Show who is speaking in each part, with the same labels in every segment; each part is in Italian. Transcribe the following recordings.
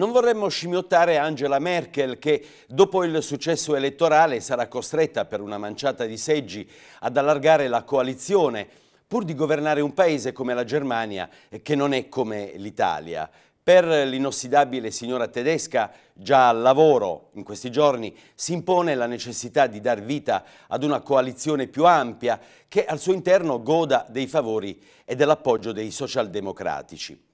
Speaker 1: Non vorremmo scimmiottare Angela Merkel che dopo il successo elettorale sarà costretta per una manciata di seggi ad allargare la coalizione pur di governare un paese come la Germania eh, che non è come l'Italia. Per l'inossidabile signora tedesca, già al lavoro in questi giorni, si impone la necessità di dar vita ad una coalizione più ampia che al suo interno goda dei favori e dell'appoggio dei socialdemocratici.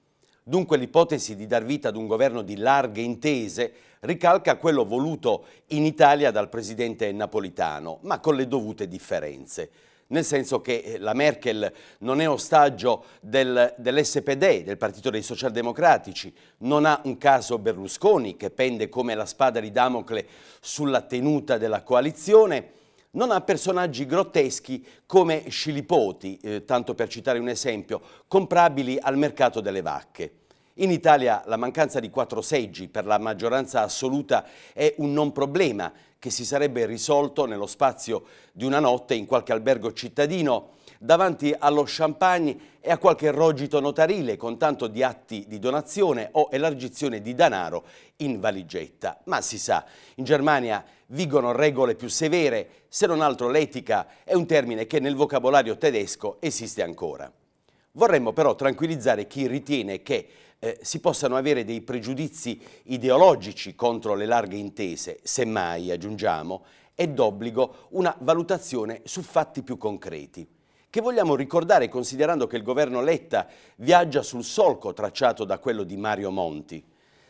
Speaker 1: Dunque l'ipotesi di dar vita ad un governo di larghe intese ricalca quello voluto in Italia dal presidente napolitano, ma con le dovute differenze. Nel senso che eh, la Merkel non è ostaggio del, dell'SPD, del Partito dei Socialdemocratici, non ha un caso Berlusconi che pende come la spada di Damocle sulla tenuta della coalizione, non ha personaggi grotteschi come Scilipoti, eh, tanto per citare un esempio, comprabili al mercato delle vacche. In Italia la mancanza di quattro seggi per la maggioranza assoluta è un non problema che si sarebbe risolto nello spazio di una notte in qualche albergo cittadino davanti allo champagne e a qualche rogito notarile con tanto di atti di donazione o elargizione di danaro in valigetta. Ma si sa, in Germania vigono regole più severe, se non altro l'etica è un termine che nel vocabolario tedesco esiste ancora. Vorremmo però tranquillizzare chi ritiene che eh, si possano avere dei pregiudizi ideologici contro le larghe intese, semmai, aggiungiamo, è d'obbligo una valutazione su fatti più concreti che vogliamo ricordare considerando che il governo Letta viaggia sul solco tracciato da quello di Mario Monti.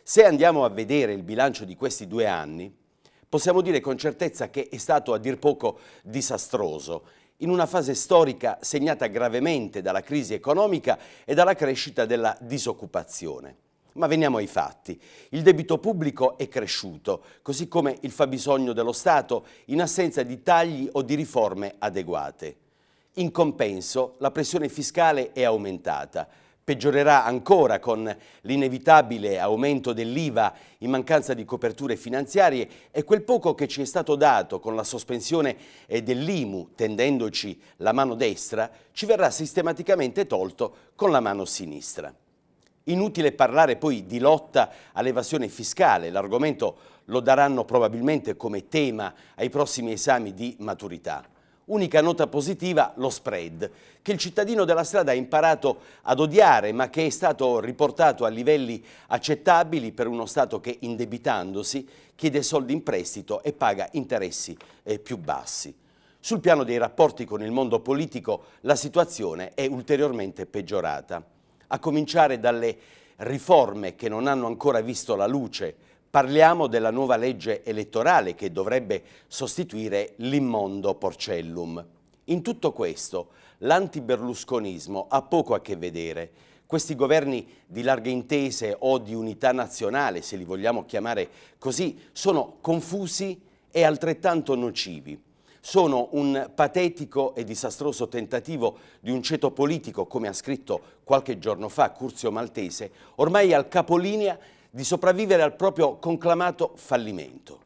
Speaker 1: Se andiamo a vedere il bilancio di questi due anni, possiamo dire con certezza che è stato a dir poco disastroso in una fase storica segnata gravemente dalla crisi economica e dalla crescita della disoccupazione. Ma veniamo ai fatti. Il debito pubblico è cresciuto, così come il fabbisogno dello Stato in assenza di tagli o di riforme adeguate. In compenso, la pressione fiscale è aumentata peggiorerà ancora con l'inevitabile aumento dell'IVA in mancanza di coperture finanziarie e quel poco che ci è stato dato con la sospensione eh, dell'IMU, tendendoci la mano destra, ci verrà sistematicamente tolto con la mano sinistra. Inutile parlare poi di lotta all'evasione fiscale, l'argomento lo daranno probabilmente come tema ai prossimi esami di maturità. Unica nota positiva, lo spread, che il cittadino della strada ha imparato ad odiare ma che è stato riportato a livelli accettabili per uno Stato che indebitandosi chiede soldi in prestito e paga interessi eh, più bassi. Sul piano dei rapporti con il mondo politico la situazione è ulteriormente peggiorata, a cominciare dalle riforme che non hanno ancora visto la luce, Parliamo della nuova legge elettorale che dovrebbe sostituire l'immondo porcellum. In tutto questo, l'anti-berlusconismo ha poco a che vedere. Questi governi di larghe intese o di unità nazionale, se li vogliamo chiamare così, sono confusi e altrettanto nocivi sono un patetico e disastroso tentativo di un ceto politico, come ha scritto qualche giorno fa Curzio Maltese, ormai al capolinea di sopravvivere al proprio conclamato fallimento.